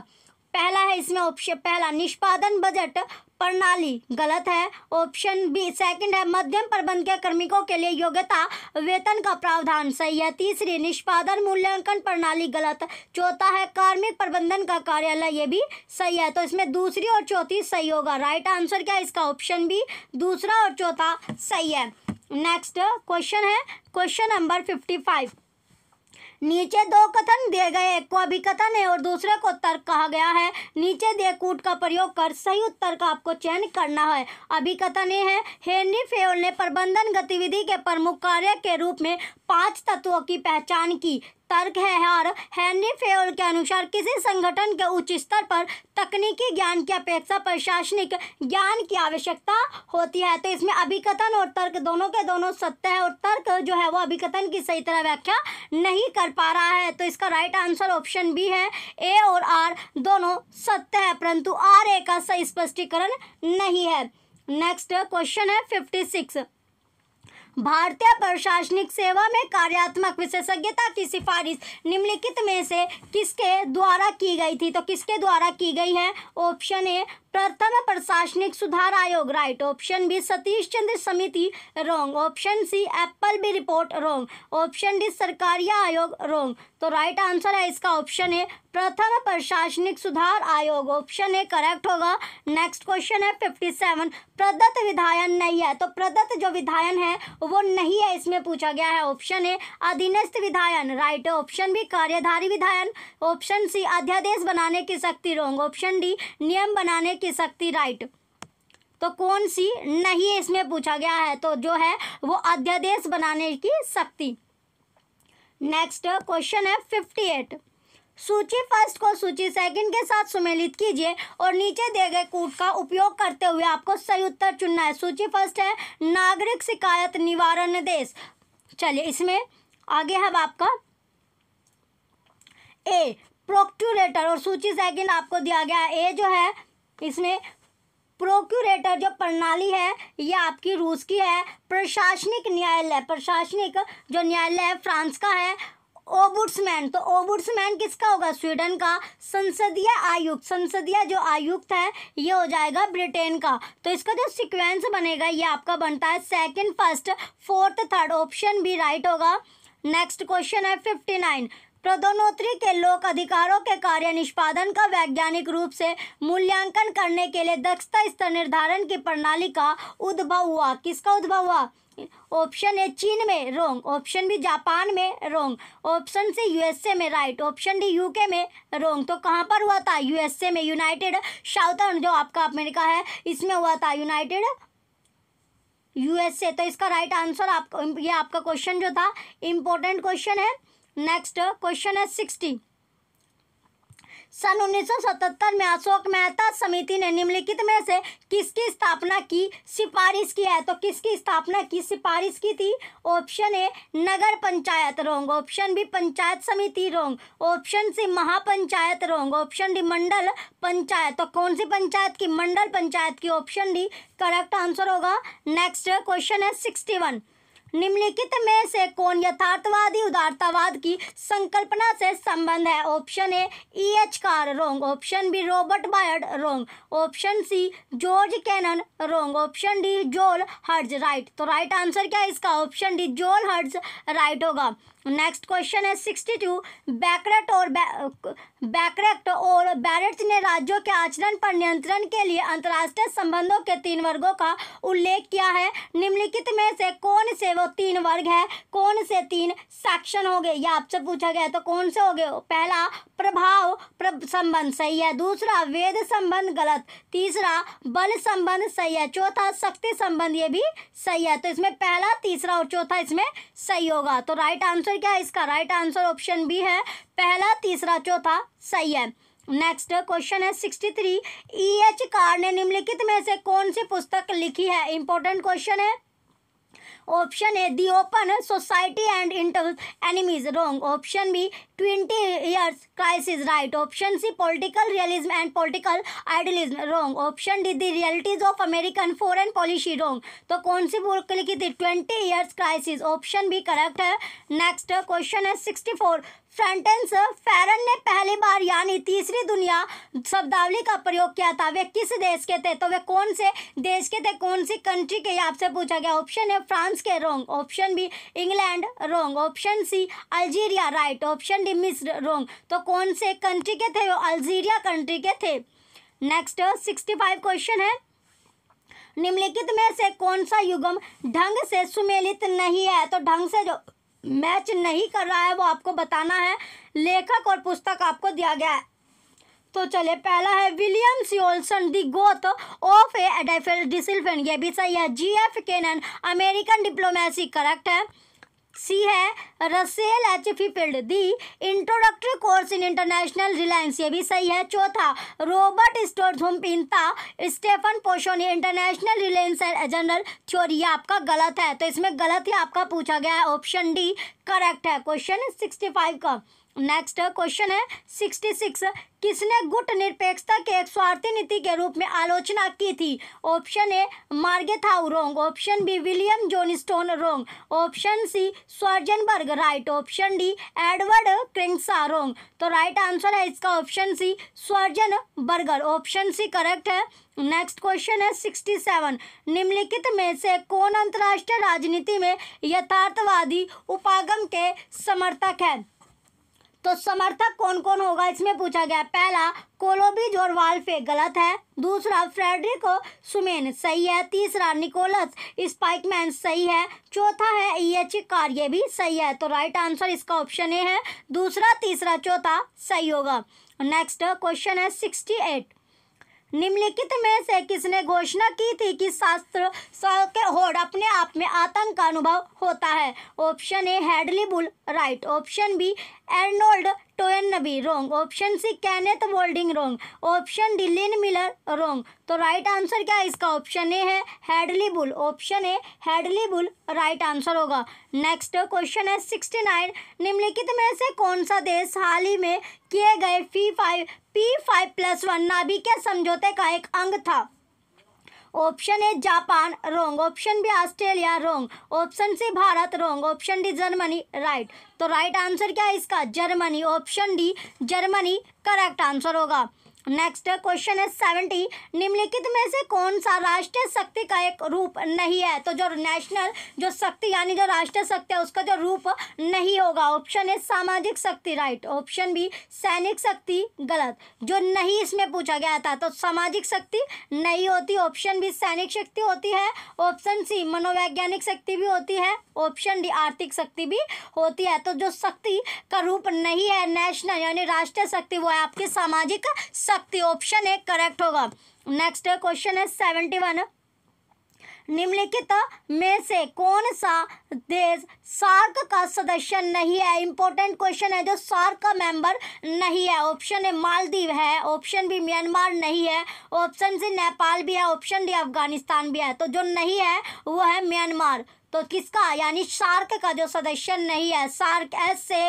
पहला है इसमें ऑप्शन पहला निष्पादन बजट प्रणाली गलत है ऑप्शन बी सेकंड है मध्यम प्रबंध के कर्मिकों के लिए योग्यता वेतन का प्रावधान सही है तीसरी निष्पादन मूल्यांकन प्रणाली गलत चौथा है कार्मिक प्रबंधन का कार्यालय ये भी सही है तो इसमें दूसरी और चौथी सही होगा राइट आंसर क्या है इसका ऑप्शन बी दूसरा और चौथा सही है नेक्स्ट क्वेश्चन है क्वेश्चन नंबर फिफ्टी फाइव नीचे दो कथन दिए गए एक को अभिकथन है और दूसरे को तर्क कहा गया है नीचे दिए कूट का प्रयोग कर सही उत्तर का आपको चयन करना है अभिकथन ये है हेनरी फेवल ने प्रबंधन गतिविधि के प्रमुख कार्य के रूप में पांच तत्वों की पहचान की तर्क है और हेनरी फेल के अनुसार किसी संगठन के उच्च स्तर पर तकनीकी ज्ञान की अपेक्षा प्रशासनिक ज्ञान की आवश्यकता होती है तो इसमें अभिकथन और तर्क दोनों के दोनों सत्य है और तर्क जो है वो अभिकथन की सही तरह व्याख्या नहीं कर पा रहा है तो इसका राइट आंसर ऑप्शन बी है ए और आर दोनों सत्य है परंतु आर ए का सही स्पष्टीकरण नहीं है नेक्स्ट क्वेश्चन है फिफ्टी सिक्स भारतीय प्रशासनिक सेवा में कार्यात्मक विशेषज्ञता की सिफारिश निम्नलिखित में से किसके द्वारा की गई थी तो किसके द्वारा की गई है ऑप्शन ए प्रथम प्रशासनिक सुधार आयोग right option B Satish Chandra समिति wrong option C Appleby report wrong option D Sarkaria आयोग रोंग तो राइट आंसर है इसका ऑप्शन ए प्रथम प्रशासनिक सुधार आयोग ऑप्शन ए करेक्ट होगा नेक्स्ट क्वेश्चन है फिफ्टी सेवन प्रदत्त विधायन नहीं है तो प्रदत्त जो विधायन है वो नहीं है इसमें पूछा गया है ऑप्शन ए अधीनस्थ विधायन राइट ऑप्शन बी कार्यधारी विधायन ऑप्शन सी अध्यादेश बनाने की शक्ति रोंग ऑप्शन डी नियम बनाने की शक्ति राइट तो कौन सी नहीं इसमें पूछा गया है तो जो है वो अध्यादेश बनाने की शक्ति नेक्स्ट क्वेश्चन है फिफ्टी एट सूची फर्स्ट को सूची सेकंड के साथ सुमेलित कीजिए और नीचे दिए गए कूट का उपयोग करते हुए आपको सही उत्तर चुनना है सूची फर्स्ट है नागरिक शिकायत निवारण देश चलिए इसमें आगे है आपका ए प्रोक्यूरेटर और सूची सेकंड आपको दिया गया ए जो है इसमें प्रोक्यूरेटर जो प्रणाली है ये आपकी रूस की है प्रशासनिक न्यायालय प्रशासनिक जो न्यायालय है फ्रांस का है ओबुड्समैन तो ओबुड्समैन किसका होगा स्वीडन का संसदीय आयुक्त संसदीय जो आयुक्त है ये हो जाएगा ब्रिटेन का तो इसका जो सिक्वेंस बनेगा ये आपका बनता है second first fourth third option भी राइट होगा नेक्स्ट क्वेश्चन है फिफ्टी नाइन प्रधानमंत्री के लोक अधिकारों के कार्य निष्पादन का वैज्ञानिक रूप से मूल्यांकन करने के लिए दक्षता स्तर निर्धारण की प्रणाली का उद्भव हुआ किसका उद्भव हुआ ऑप्शन है चीन में रोंग ऑप्शन बी जापान में रोंग ऑप्शन सी यूएसए में राइट ऑप्शन डी यूके में रोंग तो कहाँ पर हुआ था यूएसए में यूनाइटेड साउथर्न जो आपका अमेरिका है इसमें हुआ था यूनाइटेड यूएसए तो इसका राइट आंसर आपको ये आपका क्वेश्चन जो था इम्पोर्टेंट क्वेश्चन है नेक्स्ट क्वेश्चन है सिक्सटी सन सतहत्तर में अशोक मेहता समिति ने निम्नलिखित में से किसकी स्थापना की सिफारिश की है तो किसकी स्थापना की सिफारिश की थी option A nagar panchayat wrong option B panchayat samiti wrong option C mahapanchayat wrong option D mandal panchayat तो कौन सी पंचायत की मंडल पंचायत की ऑप्शन डी करेक्ट आंसर होगा नेक्स्ट क्वेश्चन है सिक्सटी वन निम्नलिखित में से कौन यथार्थवादी उदारतावाद की संकल्पना से संबंध है option A E H Carr wrong option B Robert Byrd wrong option C George Kennan wrong option D John Herz right तो राइट आंसर क्या है इसका option D John Herz right होगा नेक्स्ट क्वेश्चन है सिक्सटी टू बैकरेट और बैकरेक्ट और बैरेट ने राज्यों के आचरण पर नियंत्रण के लिए अंतर्राष्ट्रीय संबंधों के तीन वर्गों का उल्लेख किया है निम्नलिखित में से कौन से वो तीन वर्ग है कौन से तीन सेक्शन हो गए या आपसे पूछा गया तो कौन से हो गए पहला प्रभाव प्र संबंध सही है दूसरा वेद संबंध गलत तीसरा बल संबंध सही है चौथा शक्ति संबंध ये भी सही है तो इसमें पहला तीसरा और चौथा इसमें सही होगा तो राइट आंसर आंसर क्या है इसका राइट आंसर ऑप्शन बी है पहला तीसरा चौथा सही है नेक्स्ट क्वेश्चन है sixty three E H Carr ने निम्नलिखित में से कौन सी पुस्तक लिखी है इंपॉर्टेंट क्वेश्चन है option A the open society and inter enemies wrong option B twenty years crisis right option C political realism and political idealism wrong option D the realities of American foreign policy wrong तो कौन सी book लिखी थी twenty years crisis option B correct है next question है sixty four Frantz Fanon ने पहली बार यानी तीसरी दुनिया शब्दावली का प्रयोग किया था वे किस देश के थे तो वे कौन से देश के थे कौन सी कंट्री के आपसे पूछा गया ऑप्शन है फ्रांस के wrong option B England wrong option C Algeria right option D मिस्र रोंग तो कौन से कंट्री के थे वो अल्जीरिया कंट्री के थे नेक्स्ट सिक्सटी फाइव क्वेश्चन है निम्नलिखित में से कौन सा युगम ढंग से सुमेलित नहीं है तो ढंग से जो मैच नहीं कर रहा है वो आपको बताना है लेखक और पुस्तक आपको दिया गया है तो चले पहला है William C Olson the growth of a एडाइफेल डिसिल्फेन ये भी सही है G F Kennan American diplomacy correct है सी है Russell H Field the introductory course in international relations ये भी सही है चौथा रॉबर्ट स्टोर झुमपिनता Stefan Possony international relations and general theory ये आपका गलत है तो इसमें गलत ही आपका पूछा गया है ऑप्शन डी करेक्ट है क्वेश्चन सिक्सटी फाइव का नेक्स्ट क्वेश्चन है सिक्सटी सिक्स किसने गुट निरपेक्षता के एक स्वार्थी नीति के रूप में आलोचना की थी ऑप्शन ए मार्गे wrong option B William John Stone wrong option C Schwarzenberger right option D Edward Crankshaw wrong तो राइट आंसर है इसका option C Schwarzenberger option C correct है नेक्स्ट क्वेश्चन है सिक्सटी सेवन निम्नलिखित में से कौन अंतर्राष्ट्रीय राजनीति में यथार्थवादी उपागम के समर्थक है तो समर्थक कौन कौन होगा इसमें पूछा गया पहला कोलोबिज और वाल्फे गलत है दूसरा फ्रेडरिको सुमेन सही है तीसरा निकोलस स्पाइकमैन सही है चौथा है ई एच कार ये भी सही है तो राइट आंसर इसका ऑप्शन ए है दूसरा तीसरा चौथा सही होगा नेक्स्ट क्वेश्चन है सिक्सटी एट निम्नलिखित में से किसने घोषणा की थी कि शास्त्र के होड़ अपने आप में आतंक का अनुभव होता है option A Hedley Bull right option B Arnold Toynbee wrong option C Kenneth Boulding wrong option D Miller wrong तो राइट आंसर क्या है इसका ऑप्शन ए है Hedley Bull option A Hedley Bull right answer होगा next question है sixty nine निम्नलिखित में से कौन सा देश हाल ही में किए गए फी five P five plus one नाभिकीय समझौते का एक अंग था option A Japan wrong option B Australia wrong option C Bharat wrong option D Germany right तो राइट आंसर क्या है इसका Germany option D Germany correct answer होगा नेक्स्ट क्वेश्चन है सेवेंटी निम्नलिखित में से कौन सा राष्ट्रीय शक्ति का एक रूप नहीं है तो जो नेशनल जो शक्ति यानी जो राष्ट्रीय शक्ति है उसका जो रूप नहीं होगा ऑप्शन है सामाजिक शक्ति राइट ऑप्शन बी सैनिक शक्ति गलत जो नहीं इसमें पूछा गया था तो सामाजिक शक्ति नहीं होती ऑप्शन बी सैनिक शक्ति होती है ऑप्शन सी मनोवैज्ञानिक शक्ति भी होती है ऑप्शन डी आर्थिक शक्ति भी होती है तो जो शक्ति का रूप नहीं है नेशनल यानी राष्ट्रीय शक्ति वो है आपकी सामाजिक सकती ऑप्शन ए करेक्ट होगा नेक्स्ट क्वेश्चन है सेवेंटी वन निम्नलिखित में से कौन सा देश सार्क का सदस्य नहीं है इंपॉर्टेंट क्वेश्चन है जो सार्क का मेंबर नहीं है ऑप्शन ए मालदीव है ऑप्शन बी म्यांमार नहीं है ऑप्शन सी नेपाल भी है ऑप्शन डी अफगानिस्तान भी है तो जो नहीं है वो है म्यांमार तो किसका यानी सार्क का जो सदस्य नहीं है SAARC S A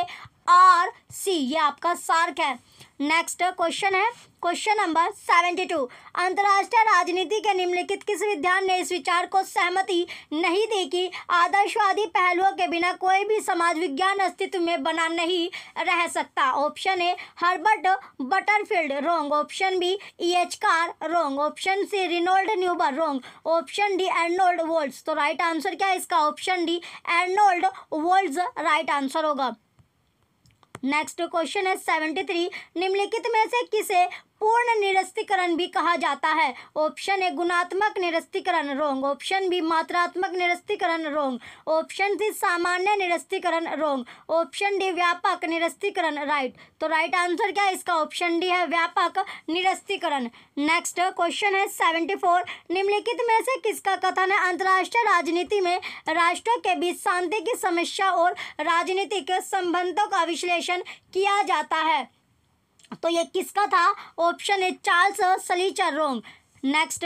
R C ये आपका सार्क है नेक्स्ट क्वेश्चन है क्वेश्चन नंबर सेवेंटी टू अंतर्राष्ट्रीय राजनीति के निम्नलिखित किस विद्वान ने इस विचार को सहमति नहीं दी कि आदर्शवादी पहलुओं के बिना कोई भी समाज विज्ञान अस्तित्व में बना नहीं रह सकता option A Herbert Butterfield wrong option B E H Carr wrong option C Reinhold Niebuhr wrong option D Arnold वोल्ड तो राइट आंसर क्या है इसका ऑप्शन डी एर्नोल्ड वोल्ड राइट आंसर होगा नेक्स्ट क्वेश्चन है सेवेंटी थ्री निम्नलिखित में से किसे पूर्ण निरस्तीकरण भी कहा जाता है ऑप्शन ए गुणात्मक निरस्तीकरण रोंग ऑप्शन बी मात्रात्मक निरस्तीकरण रोंग ऑप्शन सी सामान्य निरस्तीकरण रोंग ऑप्शन डी व्यापक निरस्तीकरण राइट तो राइट आंसर क्या है इसका ऑप्शन डी है व्यापक निरस्तीकरण नेक्स्ट क्वेश्चन है सेवेंटी फोर निम्नलिखित में से किसका कथन है अंतर्राष्ट्रीय राजनीति में राष्ट्रों के बीच शांति की समस्या और राजनीतिक संबंधों का विश्लेषण किया जाता है तो ये किसका था ऑप्शन है Charles Slichter wrong next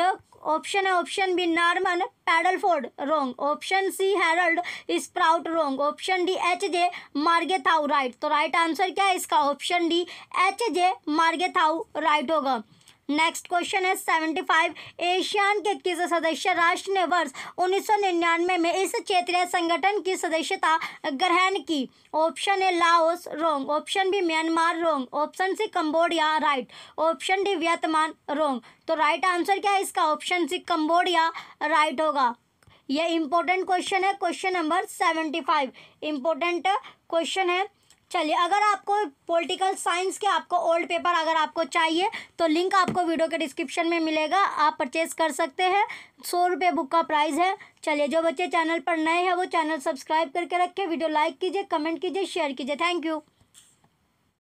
option है option B Norman Padelford wrong option C Harold Sprout wrong option D H J Morgenthau right तो राइट आंसर क्या है इसका option D H J Morgenthau right होगा नेक्स्ट क्वेश्चन है seventy five ASEAN के किस सदस्य राष्ट्र ने वर्ष उन्नीस सौ निन्यानवे में इस क्षेत्रीय संगठन की सदस्यता ग्रहण की option A Laos wrong option B Myanmar wrong option C Cambodia right option D Vietnam wrong तो राइट आंसर क्या है इसका ऑप्शन सी कंबोडिया राइट होगा यह इंपॉर्टेंट क्वेश्चन है question number seventy five important question है चलिए अगर आपको पॉलिटिकल साइंस के आपको ओल्ड पेपर अगर आपको चाहिए तो लिंक आपको वीडियो के डिस्क्रिप्शन में मिलेगा आप परचेज कर सकते हैं सौ रुपये बुक का प्राइस है चलिए जो बच्चे चैनल पर नए हैं वो चैनल सब्सक्राइब करके रखें वीडियो लाइक कीजिए कमेंट कीजिए शेयर कीजिए थैंक यू